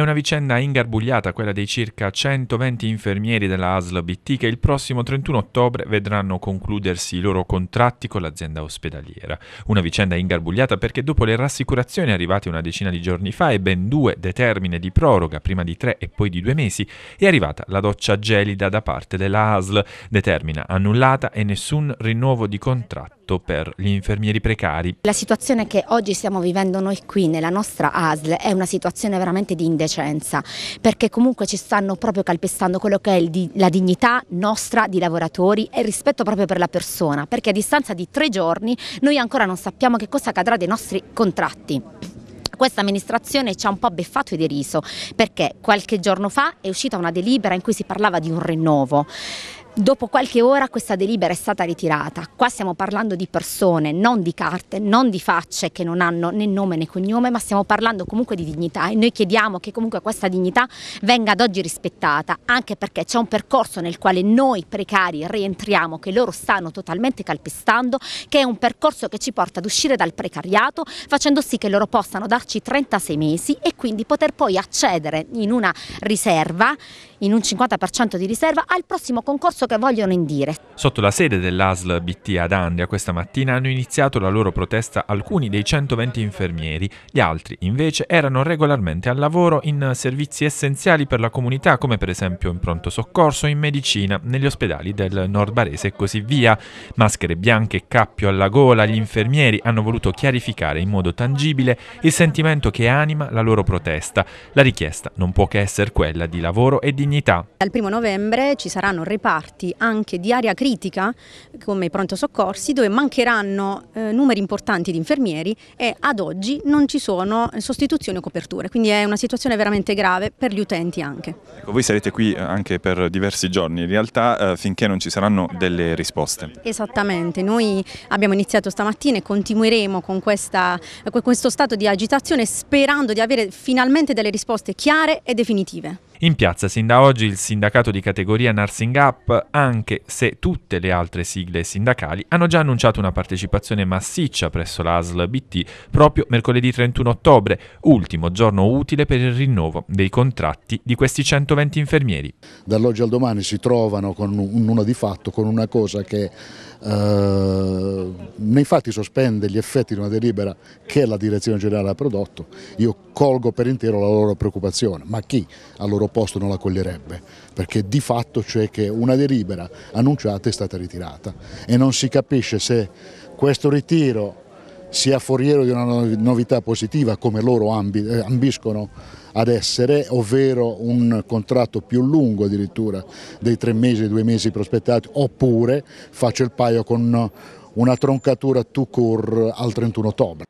È una vicenda ingarbugliata quella dei circa 120 infermieri della ASL BT che il prossimo 31 ottobre vedranno concludersi i loro contratti con l'azienda ospedaliera. Una vicenda ingarbugliata perché dopo le rassicurazioni arrivate una decina di giorni fa e ben due determine di proroga, prima di tre e poi di due mesi, è arrivata la doccia gelida da parte della ASL, determina annullata e nessun rinnovo di contratto soprattutto per gli infermieri precari. La situazione che oggi stiamo vivendo noi qui nella nostra ASL è una situazione veramente di indecenza perché comunque ci stanno proprio calpestando quello che è di la dignità nostra di lavoratori e il rispetto proprio per la persona perché a distanza di tre giorni noi ancora non sappiamo che cosa accadrà dei nostri contratti questa amministrazione ci ha un po' beffato e deriso perché qualche giorno fa è uscita una delibera in cui si parlava di un rinnovo. Dopo qualche ora questa delibera è stata ritirata. Qua stiamo parlando di persone, non di carte, non di facce che non hanno né nome né cognome, ma stiamo parlando comunque di dignità e noi chiediamo che comunque questa dignità venga ad oggi rispettata, anche perché c'è un percorso nel quale noi precari rientriamo che loro stanno totalmente calpestando, che è un percorso che ci porta ad uscire dal precariato, facendo sì che loro possano darci 36 mesi e quindi poter poi accedere in una riserva, in un 50% di riserva al prossimo concorso discorso che vogliono indire. Sotto la sede dell'ASL BT ad Andria questa mattina hanno iniziato la loro protesta alcuni dei 120 infermieri, gli altri invece erano regolarmente al lavoro in servizi essenziali per la comunità come per esempio in pronto soccorso, in medicina, negli ospedali del nord barese e così via. Maschere bianche e cappio alla gola, gli infermieri hanno voluto chiarificare in modo tangibile il sentimento che anima la loro protesta. La richiesta non può che essere quella di lavoro e dignità. Dal primo novembre ci saranno riparti aspetti anche di area critica come i pronto soccorsi dove mancheranno eh, numeri importanti di infermieri e ad oggi non ci sono sostituzioni o coperture, quindi è una situazione veramente grave per gli utenti anche. Ecco, voi sarete qui eh, anche per diversi giorni in realtà eh, finché non ci saranno delle risposte. Esattamente, noi abbiamo iniziato stamattina e continueremo con, questa, con questo stato di agitazione sperando di avere finalmente delle risposte chiare e definitive. In piazza sin da oggi il sindacato di categoria Nursing Up, anche se tutte le altre sigle sindacali hanno già annunciato una partecipazione massiccia presso l'ASL BT proprio mercoledì 31 ottobre, ultimo giorno utile per il rinnovo dei contratti di questi 120 infermieri. Dall'oggi al domani si trovano con una di fatto, con una cosa che eh, nei fatti sospende gli effetti di una delibera che la direzione generale ha prodotto. Io colgo per intero la loro preoccupazione, ma chi a loro opposto non la coglierebbe, perché di fatto c'è che una delibera annunciata è stata ritirata e non si capisce se questo ritiro sia foriero di una novità positiva come loro eh, ambiscono ad essere, ovvero un contratto più lungo addirittura dei tre mesi, due mesi prospettati, oppure faccio il paio con una troncatura to court al 31 ottobre.